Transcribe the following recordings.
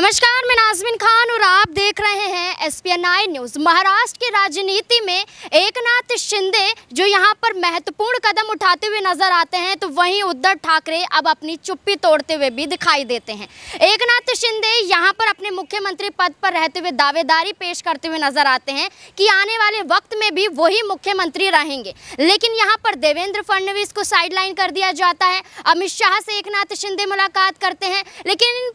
नमस्कार मैं नाजमिन खान और आप देख रहे हैं S P N I news Maharashtra की राजनीति में एकनाथ शिंदे जो यहां पर महत्वपूर्ण कदम उठाते हुए नजर आते हैं तो वहीं उद्धव ठाकरे अब अपनी चुप्पी तोड़ते हुए भी दिखाई देते हैं एकनाथ शिंदे यहां पर अपने मुख्यमंत्री पद पर रहते हुए दावेदारी पेश करते हुए नजर आते हैं कि आने वाले वक्त में भी वही मुख्यमंत्री रहेंगे लेकिन यहाँ पर देवेंद्र फडणवीस को साइडलाइन कर दिया जाता है अमित शाह से एक शिंदे मुलाकात करते हैं लेकिन इन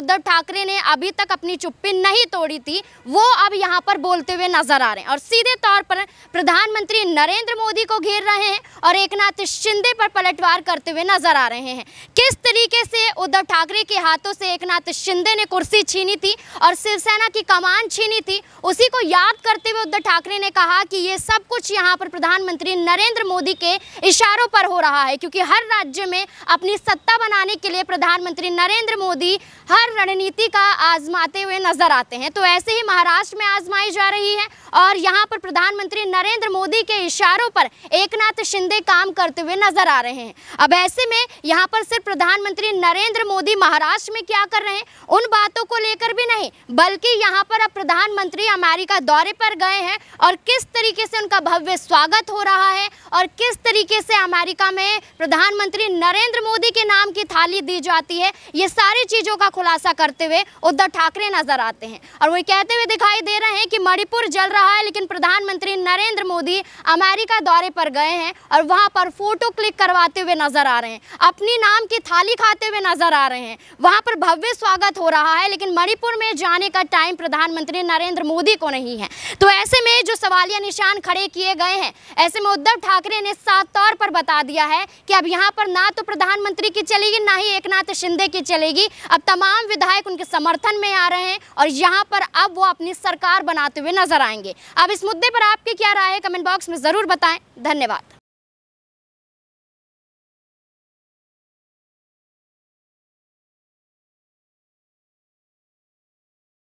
उद्धव ठाकरे ने अभी तक अपनी चुप्पी नहीं तोड़ी थी वो अब यहाँ पर बोलते हुए नजर आ रहे हैं और सीधे तौर पर प्रधानमंत्री नरेंद्र मोदी को घेर रहे हैं और एक शिंदे पर पलटवार करते हुए नजर आ रहे हैं किस तरीके से उद्धव ठाकरे के हाथों से एक शिंदे ने कुर्सी छीनी थी और शिवसेना की कमान छीनी थी उसी को याद करते हुए उद्धव ठाकरे ने कहा कि ये सब कुछ यहाँ पर प्रधानमंत्री नरेंद्र मोदी के इशारों पर हो रहा है क्योंकि हर राज्य में अपनी सत्ता बनाने के लिए प्रधानमंत्री नरेंद्र मोदी हर रणनीति का आजमाते हुए नजर आते हैं तो ऐसे ही महाराष्ट्र में आजमाई जा रही है और यहाँ पर प्रधानमंत्री नरेंद्र मोदी के इशारों पर एकनाथ शिंदे काम करते हुए नजर आ रहे हैं अब ऐसे में यहाँ पर सिर्फ प्रधानमंत्री नरेंद्र मोदी महाराष्ट्र में क्या कर रहे हैं उन बातों को लेकर नहीं बल्कि यहाँ पर अब प्रधानमंत्री अमेरिका दौरे पर गए हैं और किस तरीके से उनका भव्य स्वागत हो रहा है और किस तरीके से अमेरिका में प्रधानमंत्री नरेंद्र मोदी के नाम की थाली दी जाती है ये सारी चीज़ों का खुलासा करते हुए उद्धव ठाकरे नजर आते हैं और वो कहते हुए दिखाई दे रहे हैं कि मणिपुर जल रहा है लेकिन प्रधानमंत्री नरेंद्र मोदी अमेरिका दौरे पर गए हैं और वहाँ पर फोटो क्लिक करवाते हुए नजर आ रहे हैं अपनी नाम की थाली खाते हुए नजर आ रहे हैं वहाँ पर भव्य स्वागत हो रहा है लेकिन मणिपुर में में जाने का टाइम प्रधानमंत्री नरेंद्र मोदी को नहीं है तो ऐसे में जो सवालिया निशान खड़े किए गए हैं ऐसे में उद्धव ठाकरे ने साफ तौर पर बता दिया है कि अब यहाँ पर ना तो प्रधानमंत्री की चलेगी ना ही एक शिंदे की चलेगी अब तमाम विधायक उनके समर्थन में आ रहे हैं और यहाँ पर अब वो अपनी सरकार बनाते हुए नजर आएंगे अब इस मुद्दे पर आपकी क्या राय है कमेंट बॉक्स में ज़रूर बताएं धन्यवाद